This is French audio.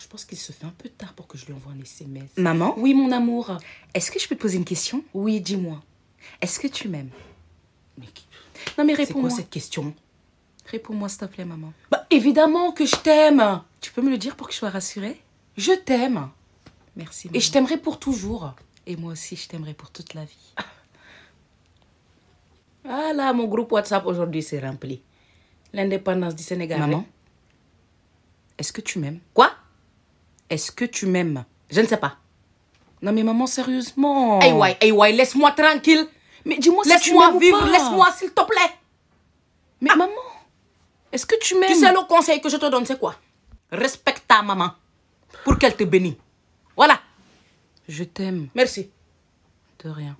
je pense qu'il se fait un peu tard pour que je lui envoie un SMS. Maman Oui, mon amour. Est-ce que je peux te poser une question Oui, dis-moi. Est-ce que tu m'aimes mais... Non, mais réponds-moi. C'est quoi cette question Réponds-moi, s'il te plaît, maman. Bah, évidemment que je t'aime Tu peux me le dire pour que je sois rassurée Je t'aime Merci, maman. Et je t'aimerai pour toujours. Et moi aussi, je t'aimerai pour toute la vie. Voilà ah mon groupe WhatsApp aujourd'hui s'est rempli. L'indépendance du Sénégal. Maman, est-ce que tu m'aimes Quoi est-ce que tu m'aimes Je ne sais pas. Non mais maman, sérieusement. Hey, why, hey, why, laisse-moi tranquille. Mais dis-moi si tu Laisse-moi vivre, laisse-moi s'il te plaît. Mais ah. maman, est-ce que tu m'aimes Tu sais le conseil que je te donne, c'est quoi Respecte ta maman pour qu'elle te bénisse. Voilà. Je t'aime. Merci. De rien.